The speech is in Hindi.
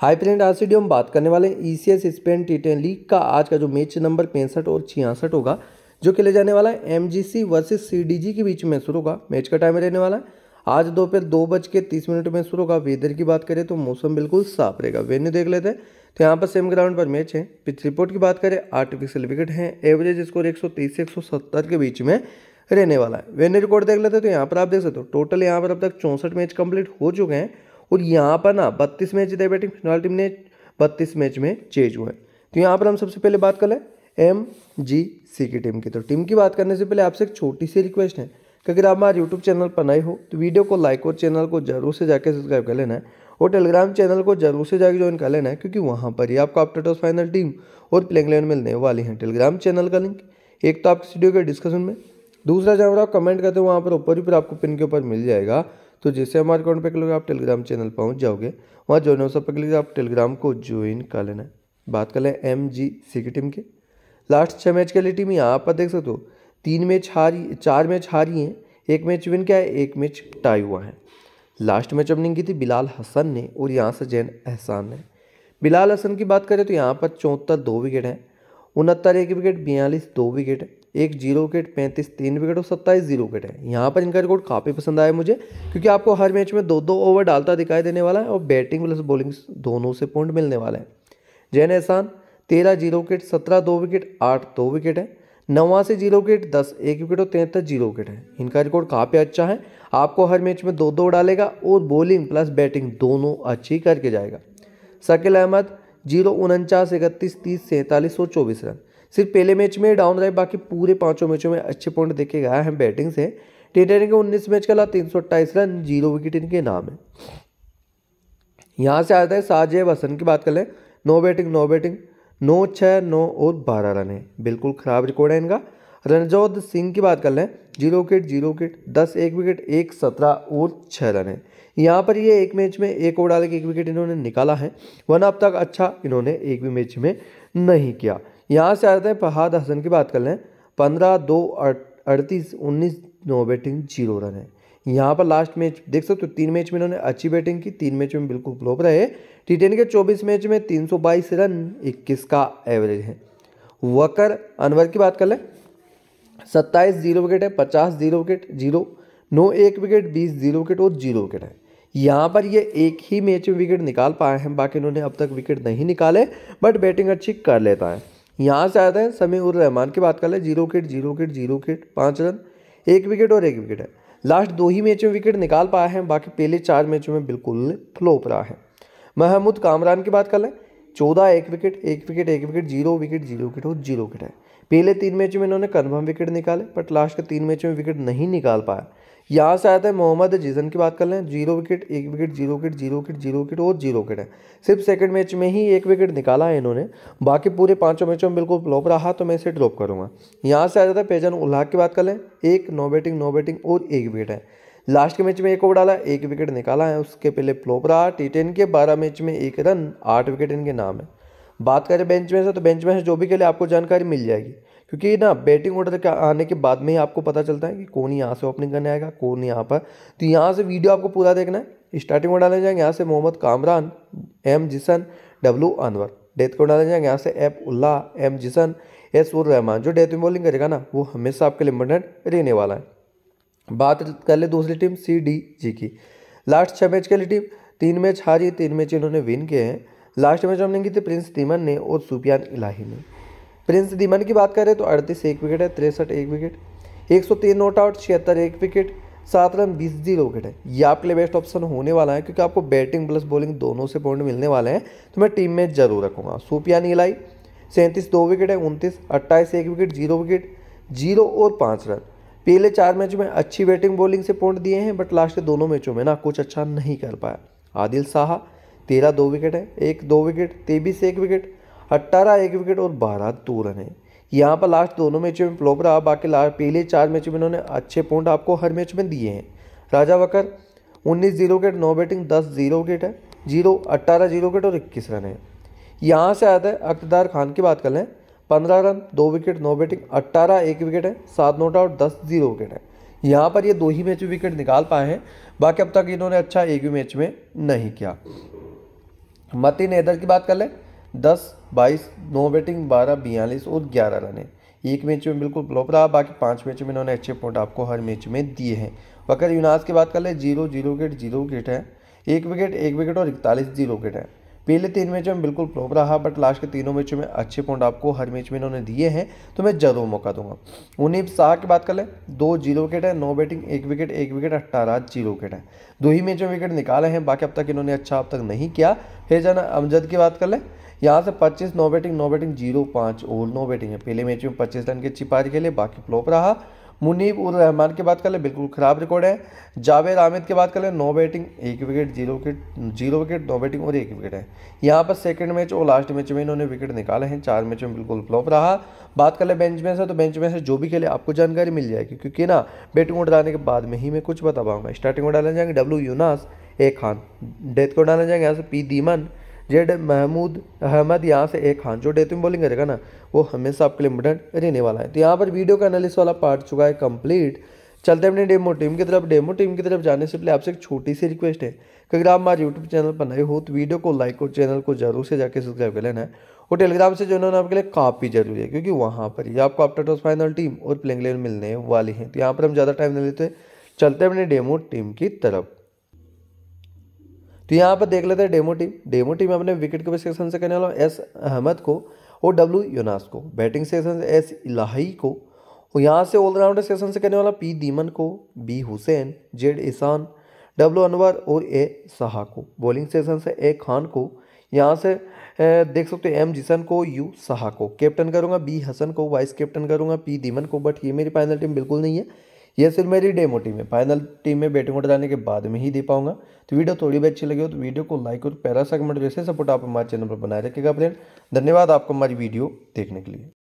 हाई फ्रेंड आज वीडियो हम बात करने वाले E C S Spain T ten league का आज का जो मैच नंबर पैंसठ और छियासठ होगा जो खेले जाने वाला है M G C versus C D G के बीच में शुरू होगा मैच का टाइम रहने वाला है आज दोपहर दो, दो बज के तीस मिनट में शुरू होगा वेदर की बात करें तो मौसम बिल्कुल साफ रहेगा वेन्यू देख लेते हैं तो यहाँ पर सेम ग्राउंड पर मैच है पिच रिपोर्ट की बात करें आर्टिफिशियल विकेट है एवरेज स्कोर एक सौ तीस से एक सौ सत्तर के बीच में रहने वाला है वेन्यू रिकॉर्ड देख लेते हैं तो यहाँ पर आप देख सकते हो टोटल यहाँ पर अब तक चौंसठ मैच कंप्लीट हो चुके हैं और यहाँ पर ना बत्तीस मैच जिताई बैटिंग फिलहाल टीम ने बत्तीस मैच में चेंज हुए है तो यहाँ पर हम सबसे पहले बात कर लें एम जी सी की टीम की तो टीम की बात करने से पहले आपसे एक छोटी सी रिक्वेस्ट है कि अगर आप हमारे यूट्यूब चैनल पर नए हो तो वीडियो को लाइक और चैनल को जरूर से जाकर सब्सक्राइब कर लेना है और टेलीग्राम चैनल को जरूर से जाकर ज्वाइन कर लेना है क्योंकि वहाँ पर ही आपको अपडेट ऑफ फाइनल टीम और प्लेइंग इलेवन मिलने वाली हैं टेलीग्राम चैनल का लिंक एक तो आपकी वीडियो के डिस्कशन में दूसरा जहाँ पर आप कमेंट करते हो वहाँ पर ऊपर ही फिर आपको पिन के ऊपर मिल जाएगा तो जैसे हमारे अकाउंट पे क्लिक आप टेलीग्राम चैनल पहुँच जाओगे वहाँ ज्वाइन हो सब पे क्लिक आप टेलीग्राम को ज्वाइन कर लेना है बात कर लें एम जी सी की टीम की लास्ट छः मैच के लिए टीम यहाँ पर देख सकते हो तीन मैच हारी चार मैच हारी हैं एक मैच विन क्या है एक मैच टाई हुआ है लास्ट मैच अपनी की थी बिलाल हसन ने और यहाँ से जैन एहसान ने बिलाल हसन की बात करें तो यहाँ पर चौहत्तर दो विकेट हैं उनहत्तर एक विकेट बयालीस दो विकेट एक जीरो विकेट पैंतीस तीन विकेट और सत्ताईस जीरो विकेट है यहाँ पर इनका रिकॉर्ड काफ़ी पसंद आया मुझे क्योंकि आपको हर मैच में दो दो ओवर डालता दिखाई देने वाला है और बैटिंग प्लस बॉलिंग दोनों से पॉइंट मिलने वाला है जैन एहसान तेरह जीरो विकेट सत्रह दो विकेट आठ दो विकेट है नवासी जीरो विकेट दस एक विकेट और तिहत्तर जीरो विकेट है इनका रिकॉर्ड काफ़ी अच्छा है आपको हर मैच में दो दो डालेगा और बॉलिंग प्लस बैटिंग दोनों अच्छी करके जाएगा शकील अहमद जीरो उनचास इकतीस तीस सैंतालीस और चौबीस रन सिर्फ पहले मैच में डाउन रहे बाकी पूरे पांचों मैचों में अच्छे पॉइंट देखे गए हैं बैटिंग से टेटर के उन्नीस मैच का तीन सौ अट्ठाईस रन जीरो विकेट इनके नाम है यहाँ से आता है साजय हसन की बात कर लें नो बैटिंग नो बैटिंग नौ छः नौ और बारह रन है बिल्कुल ख़राब रिकॉर्ड है इनका रनजोत सिंह की बात कर लें जीरो विकेट जीरो विकेट दस एक विकेट एक सत्रह और छः रन है यहाँ पर ये एक मैच में एक ओवर डाल के एक विकेट इन्होंने निकाला है वन अब तक अच्छा इन्होंने एक भी मैच में नहीं किया यहाँ से आ जाते हैं फहाद हसन की बात कर लें पंद्रह दो अड़तीस उन्नीस नौ बैटिंग जीरो रन है यहाँ पर लास्ट मैच देख सकते हो तीन मैच में इन्होंने अच्छी बैटिंग की तीन मैच में बिल्कुल फ्लोप रहे टी के चौबीस मैच में तीन रन इक्कीस का एवरेज है वकर अनवर की बात कर लें सत्ताईस जीरो विकेट है पचास जीरो विकेट जीरो नौ एक विकेट बीस जीरो विकेट और जीरो विकेट है यहाँ पर ये एक ही मैच में विकेट निकाल पाए हैं बाकी इन्होंने अब तक विकेट नहीं निकाले बट बैटिंग अच्छी कर लेता है यहाँ से आते हैं समी उर रहमान की बात कर लें zero wicket zero wicket zero wicket पाँच रन एक विकेट और एक विकेट है लास्ट दो ही मैचों में विकेट निकाल पाए हैं बाकी पहले चार मैचों में बिल्कुल फ्लोप रहा है महमूद कामरान की बात कर लें चौदह एक विकेट एक विकेट एक wicket zero wicket zero wicket और जीरो विकेट है पहले तीन मैच में इन्होंने कन्फर्म विकेट निकाले बट लास्ट के तीन मैच में विकेट नहीं निकाल पाया यहाँ से आया था मोहम्मद अजीज़न की बात कर लें जीरो विकेट एक wicket zero wicket zero wicket zero wicket और जीरो विकेट है सिर्फ सेकंड मैच में ही एक विकेट निकाला है इन्होंने बाकी पूरे पांचों मैचों में बिल्कुल फ्लॉप रहा तो मैं इसे ड्रॉप करूँगा यहाँ से आया था पेजन उल्लाह की बात कर लें एक नो बैटिंग नो बैटिंग और एक विकेट है लास्ट के मैच में एक ओवर डाला एक विकेट निकाला है उसके पहले फ्लॉप रहा टी टेन के बारह मैच में एक रन आठ विकेट इनके नाम है बात करें बेंच में से तो बेंच में से जो भी खेले आपको जानकारी मिल जाएगी क्योंकि ना बैटिंग ऑर्डर के आने के बाद में ही आपको पता चलता है कि कौन यहाँ से ओपनिंग करने आएगा कौन यहाँ पर तो यहाँ से वीडियो आपको पूरा देखना है स्टार्टिंग में डाले जाएंगे यहाँ से मोहम्मद कामरान एम जिसन डब्लू अनवर डेथ को डाले जाएंगे यहाँ से एप उल्ला एम जिसन एस उर रहमान जो डेथ में बॉलिंग करेगा ना वो हमेशा आपके लिए इम्पोर्टेंट रहने वाला है बात कर ले दूसरी टीम सी डी जी की लास्ट छः मैच के लिए टीम तीन मैच हारी तीन मैच इन्होंने विन किए हैं लास्ट मैच हमने की थी प्रिंस धीमन ने और सुपियान इलाही ने प्रिंस धीमन की बात करें तो अड़तीस एक विकेट है तिरसठ एक विकेट एक सौ तीन नॉट आउट छिहत्तर एक विकेट सात रन बीस जीरो विकेट है ये आपके लिए बेस्ट ऑप्शन होने वाला है क्योंकि आपको बैटिंग प्लस बॉलिंग दोनों से पॉइंट मिलने वाले हैं तो मैं टीम में जरूर रखूँगा सुपियान इलाई सैंतीस दो विकेट है उनतीस अट्ठाईस एक विकेट जीरो विकेट जीरो और पाँच रन पहले चार मैच में अच्छी बैटिंग बॉलिंग से पॉइंट दिए हैं बट लास्ट के दोनों मैचों में ना कुछ अच्छा नहीं कर पाया आदिल साहा तेरह दो विकेट है एक दो विकेट तेबीस एक विकेट अट्ठारह एक विकेट और बारह दो रन है यहाँ पर लास्ट दोनों मैचों में फ्लॉप रहा बाकी लास्ट पहले चार मैचों में इन्होंने अच्छे पॉइंट आपको हर मैच में दिए हैं राजा वकर उन्नीस जीरो विकेट नौ बैटिंग दस जीरो विकेट है जीरो अट्ठारह जीरो विकेट और इक्कीस रन है यहाँ से आता है अख्तदार खान की बात कर लें पंद्रह रन दो विकेट नौ बैटिंग अट्ठारह एक विकेट है सात नोट आउट दस जीरो विकेट है यहाँ पर ये दो ही मैच विकेट निकाल पाए हैं बाकी अब तक इन्होंने अच्छा एक भी मैच में नहीं किया मतिन हैदर की बात कर लें दस बाईस नौ बैटिंग बारह बयालीस और ग्यारह रन है एक मैच में बिल्कुल फ्लॉप रहा बाकी पांच मैच में इन्होंने अच्छे पॉइंट आपको हर मैच में दिए हैं वकर यूनास की बात कर लें zero zero wicket zero wicket है एक विकेट एक विकेट और इकतालीस जीरो विकेट है पहले तीन मैचों में बिल्कुल प्रॉप रहा बट लास्ट के तीनों मैचों में अच्छे पॉइंट आपको हर मैच में इन्होंने दिए हैं तो मैं ज़रूर मौका दूंगा उन्हें शाह की बात कर लें दो जीरो विकेट है नौ बैटिंग एक विकेट एक विकेट अट्ठारह जीरो विकेट है दो ही मैच में विकेट निकाले हैं बाकी अब तक इन्होंने अच्छा अब तक नहीं किया फिर जाना अमजद की बात कर लें यहाँ से 25 no batting no batting zero पाँच और नो बैटिंग है पहले मैच में 25 रन के छिपारी के खेले बाकी फ्लॉप रहा मुनीब उर रहमान की बात कर ले बिल्कुल ख़राब रिकॉर्ड है जावेद आमिद की बात कर ले नो बैटिंग एक wicket zero wicket zero wicket no batting और एक विकेट है यहाँ पर सेकेंड मैच और लास्ट मैच में इन्होंने विकेट निकाले हैं चार मैच में बिल्कुल फ्लॉप रहा बात कर लें बेंच में से तो बेंच में से जो भी खेले आपको जानकारी मिल जाएगी क्योंकि ना बैटिंग ऑर्डर आने के बाद में ही मैं कुछ बता पाऊँगा स्टार्टिंग में डाले जाएंगे W Younas A Khan death को डाले जाएंगे यहाँ से पी दीमन जेड महमूद अहमद यहाँ से एक हाँ जो डेथ में बॉलिंग करेगा ना वो हमेशा आपके लिए इम्पोर्टेंट रहने वाला है तो यहाँ पर वीडियो का एनालिस वाला पार्ट चुका है कंप्लीट चलते अपने डेमो टीम की तरफ डेमो टीम की तरफ जाने से पहले आपसे एक छोटी सी रिक्वेस्ट है कि अगर आप हमारे यूट्यूब चैनल पर नए हो तो वीडियो को लाइक और चैनल को जरूर से जाकर सब्सक्राइब कर लेना है और टेलीग्राम से जो है आपके लिए काफ़ी जरूरी है क्योंकि वहाँ पर ही आपको आफ्टर टॉस फाइनल टीम और प्लेइंग लेवल मिलने वाली हैं तो यहाँ पर हम ज़्यादा टाइम नहीं लेते चलते अपने डेमो टीम की तरफ तो यहाँ पर देख लेते हैं डेमो टीम डेमो टीम अपने विकेट कीपर सेक्शन से करने वाला एस अहमद को और डब्ल्यू यूनास को बैटिंग सेक्शन से एस इलाही को और यहाँ से ऑलराउंडर सेक्शन से करने वाला पी दीमन को B Hussain Z Ehsan W Anwar और ए शाह को बॉलिंग सेक्शन से ए खान को यहाँ से देख सकते हो एम जिसन को यू शाह को कैप्टन करूँगा बी हसन को वाइस कैप्टन करूँगा पी दीमन को बट ये मेरी फाइनल टीम बिल्कुल नहीं है यह सिर्फ मेरी डेमो टीम है फाइनल टीम में बैटिंग ऑर्डर आने के बाद में ही दे पाऊंगा तो वीडियो थोड़ी भी अच्छी लगी हो तो वीडियो को लाइक और पैरा सेगमेंट जैसे सपोर्ट आप हमारे चैनल पर बनाए रखेगा फ्रेंड धन्यवाद आपको हमारी वीडियो देखने के लिए